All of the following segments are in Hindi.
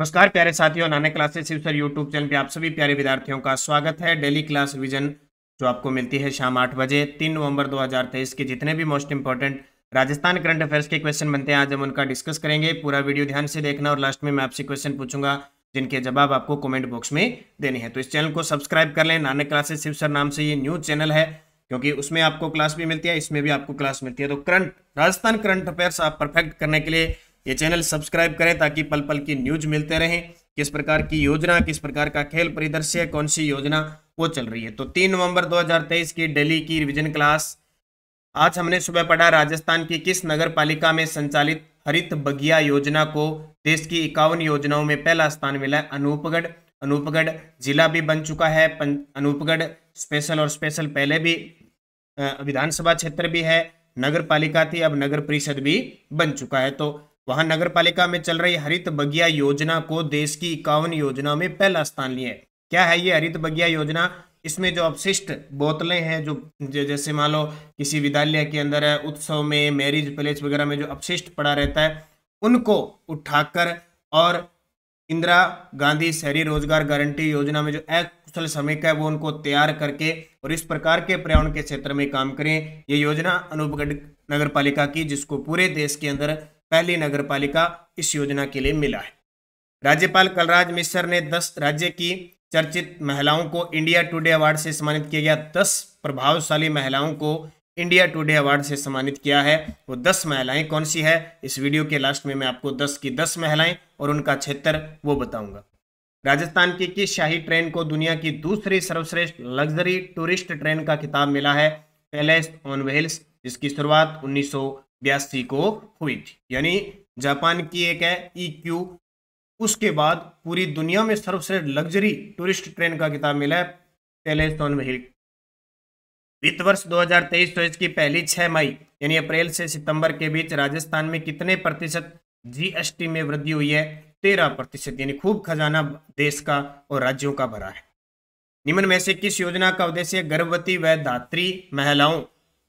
नमस्कार प्यारे साथियों नाने क्लासेस सर यूट्यूब चैनल पे आप सभी प्यारे विद्यार्थियों का स्वागत है डेली क्लास रिविजन जो आपको मिलती है शाम आठ बजे तीन नवंबर 2023 के जितने भी most important Rajasthan current affairs के क्वेश्चन बनते हैं आज हम उनका डिस्कस करेंगे पूरा वीडियो ध्यान से देखना और लास्ट में मैं आपसे क्वेश्चन पूछूंगा जिनके जवाब आपको कॉमेंट बॉक्स में देने हैं तो इस चैनल को सब्सक्राइब कर लें नाने क्लासेज शिव सर नाम से ये न्यूज चैनल है क्योंकि उसमें आपको क्लास भी मिलती है इसमें भी आपको क्लास मिलती है तो करंट राजस्थान करंट अफेयर्स आप परफेक्ट करने के लिए ये चैनल सब्सक्राइब करें ताकि पल पल की न्यूज मिलते रहें किस प्रकार की योजना किस प्रकार का खेल परिदृश्य कौन सी योजना वो चल रही है तो तीन नवंबर 2023 की दिल्ली की रिविजन क्लास आज हमने सुबह पढ़ा राजस्थान की किस नगर पालिका में संचालित हरित बगिया योजना को देश की इक्यावन योजनाओं में पहला स्थान मिला है अनूपगढ़ अनूपगढ़ जिला भी बन चुका है अनूपगढ़ स्पेशल और स्पेशल पहले भी विधानसभा क्षेत्र भी है नगर पालिका थी अब नगर परिषद भी बन चुका है तो वहां पालिका में चल रही हरित बगिया योजना को देश की इक्यावन योजना में पहला स्थान लिया है क्या है ये हरित बगिया योजना इसमें जो अपशिष्ट बोतलें हैं जो जैसे मान लो किसी विद्यालय के अंदर है उत्सव में मैरिज प्लेस वगैरह में जो अपशिष्ट पड़ा रहता है उनको उठाकर और इंदिरा गांधी शहरी रोजगार गारंटी योजना में जो अकुशल श्रमिक है वो उनको तैयार करके और इस प्रकार के पर्यावरण के क्षेत्र में काम करें ये योजना अनूपगढ़ नगर पालिका की जिसको पूरे देश के अंदर पहली नगर पालिका इस योजना के लिए मिला है राज्यपाल कलराज मिश्र ने 10 राज्य की चर्चित महिलाओं को इंडिया टुडे अवार्ड से सम्मानित किया गया 10 प्रभावशाली महिलाओं को इंडिया टुडे अवार्ड से सम्मानित किया है वो 10 महिलाएं कौन सी है इस वीडियो के लास्ट में मैं आपको 10 की 10 महिलाएं और उनका क्षेत्र वो बताऊंगा राजस्थान की किस शाही ट्रेन को दुनिया की दूसरी सर्वश्रेष्ठ लग्जरी टूरिस्ट ट्रेन का खिताब मिला है पैलेस ऑन व्हील्स जिसकी शुरुआत ब्यास को हुई थी यानी जापान की एक है ई e क्यू उसके बाद पूरी दुनिया में सर्वश्रेष्ठ लग्जरी टूरिस्ट ट्रेन का किताब मिला है पहले सोन वित्त वर्ष 2023 तेईस तो की पहली छह मई यानी अप्रैल से सितंबर के बीच राजस्थान में कितने प्रतिशत जीएसटी में वृद्धि हुई है तेरह प्रतिशत यानी खूब खजाना देश का और राज्यों का भरा है निम्न में से किस योजना का उद्देश्य गर्भवती व धात्री महिलाओं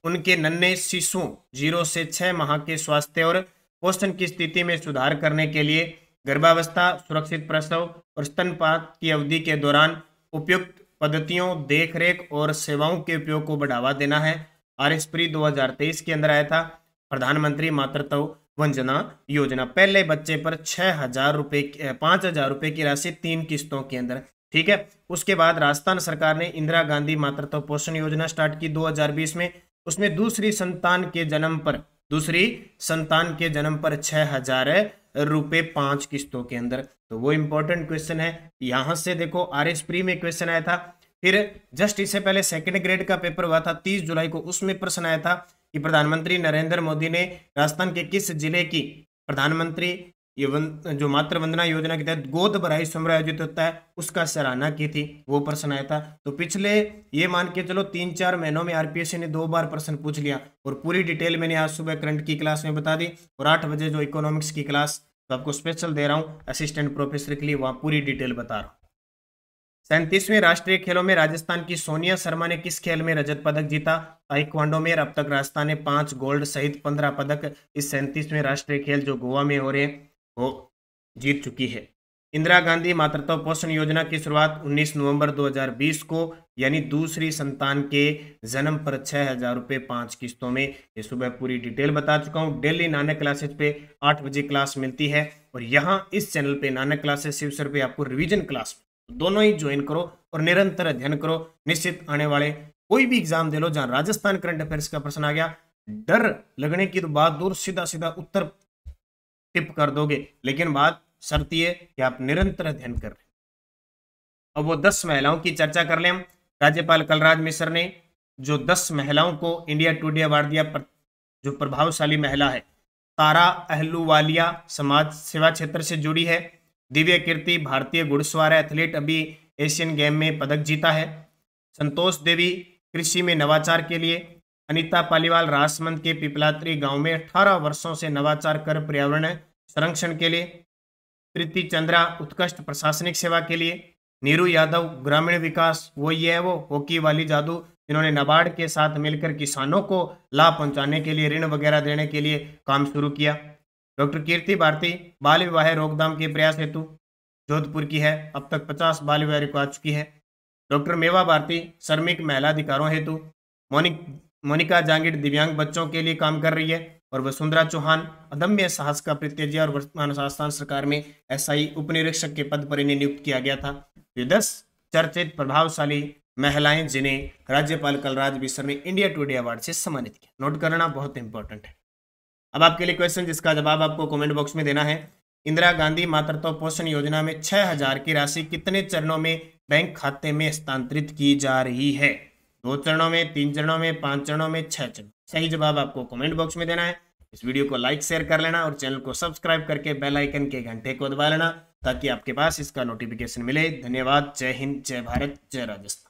उनके नन्हे शिशुओं जीरो से छह माह के स्वास्थ्य और पोषण की स्थिति में सुधार करने के लिए गर्भावस्था सुरक्षित प्रसव और स्तनपात की अवधि के दौरान उपयुक्त पद्धतियों देखरेख और सेवाओं के उपयोग को बढ़ावा देना है आर एस प्री के अंदर आया था प्रधानमंत्री मातृत्व वंजना योजना पहले बच्चे पर छह हजार रुपये पांच हजार रुपये की राशि तीन किस्तों के अंदर ठीक है उसके बाद राजस्थान सरकार ने इंदिरा गांधी मातृत्व पोषण योजना स्टार्ट की 2020 में उसमें दूसरी संतान के जन्म पर दूसरी संतान के जन्म पर छह हजार रुपये पांच किस्तों के अंदर तो वो इंपॉर्टेंट क्वेश्चन है यहां से देखो आर एस प्री में क्वेश्चन आया था फिर जस्ट इससे पहले सेकंड ग्रेड का पेपर हुआ था तीस जुलाई को उसमें प्रश्न आया था कि प्रधानमंत्री नरेंद्र मोदी ने राजस्थान के किस जिले की प्रधानमंत्री ये वन, जो मातृ वंदना योजना के तहत गोद भराई समारोह आयोजित होता है उसका सराहना की थी वो प्रश्न आया था तो पिछले ये मान के चलो तीन चार महीनों में आरपीएससी ने दो बार प्रश्न पूछ लिया और पूरी डिटेल मैंने आज सुबह करंट की क्लास में बता दी और आठ बजे जो इकोनॉमिक्स की क्लास तो आपको स्पेशल दे रहा हूँ असिस्टेंट प्रोफेसर के लिए वहाँ पूरी डिटेल बता रहा हूँ सैंतीसवें राष्ट्रीय खेलों में राजस्थान की सोनिया शर्मा ने किस खेल में रजत पदक जीता ताइक्वांडो में अब तक राजस्थान ने पांच गोल्ड सहित पंद्रह पदक इस सैंतीसवें राष्ट्रीय खेल जो गोवा में हो रहे हैं को जीत चुकी है इंदिरा गांधी मातृत्व पोषण योजना की शुरुआत 19 नवंबर 2020 को यानी दूसरी संतान के जन्म पर छह हजार रुपये पांच किस्तों में ये सुबह पूरी डिटेल बता चुका हूँ डेली नानक क्लासेज पे आठ बजे क्लास मिलती है और यहाँ इस चैनल पे नानक क्लासेज शिव सर पे आपको रिविजन क्लास दोनों ही ज्वाइन करो और निरंतर अध्ययन करो निश्चित आने वाले कोई भी एग्जाम दे लो जहाँ राजस्थान करंट अफेयर्स का प्रश्न आ गया डर लगने की तो बात दूर सीधा सीधा उत्तर टिप कर दोगे लेकिन बात शर्त यह कि आप निरंतर अध्ययन कर रहे अब वो दस महिलाओं की चर्चा कर लें हम राज्यपाल कलराज मिश्र ने जो दस महिलाओं को इंडिया टुडे अवार्ड दिया पर, जो प्रभावशाली महिला है तारा अहलूवालिया समाज सेवा क्षेत्र से जुड़ी है दिव्य कीर्ति भारतीय घुड़सवार एथलीट अभी एशियन गेम में पदक जीता है संतोष देवी कृषि में नवाचार के लिए अनिता पालीवाल राजसमंद के पिपलात्री गांव में 18 वर्षों से नवाचार कर पर्यावरण संरक्षण के लिए प्रीति चंद्रा उत्कृष्ट प्रशासनिक सेवा के लिए नीरू यादव ग्रामीण विकास वो ये है वो हॉकी वाली जादू इन्होंने नाबार्ड के साथ मिलकर किसानों को लाभ पहुंचाने के लिए ऋण वगैरह देने के लिए काम शुरू किया डॉक्टर कीर्ति भारती बाल विवाह रोकथाम के प्रयास हेतु जोधपुर की है अब तक पचास बाल विवाह रुकवा चुकी है डॉक्टर मेवा भारती श्रमिक महिला अधिकारों हेतु मोनिक मोनिका जांगिड दिव्यांग बच्चों के लिए काम कर रही है और वसुंधरा चौहान अदम्य साहस का प्रत्यय और वर्तमान राजस्थान सरकार में एसआई उपनिरीक्षक के पद पर इन्हें नियुक्त किया गया था ये दस चर्चित प्रभावशाली महिलाएं जिन्हें राज्यपाल कलराज मिश्र ने इंडिया टूडे अवार्ड से सम्मानित किया नोट करना बहुत इंपॉर्टेंट है अब आपके लिए क्वेश्चन जिसका जवाब आपको कमेंट बॉक्स में देना है इंदिरा गांधी मातृत्व पोषण योजना में छह हजार की राशि कितने चरणों में बैंक खाते में स्थानांतरित की जा रही है दो चरणों में तीन चरणों में पांच चरणों में छह चरणों सही जवाब आपको कमेंट बॉक्स में देना है इस वीडियो को लाइक शेयर कर लेना और चैनल को सब्सक्राइब करके बेल आइकन के घंटे को दबा लेना ताकि आपके पास इसका नोटिफिकेशन मिले धन्यवाद जय हिंद जय भारत जय राजस्थान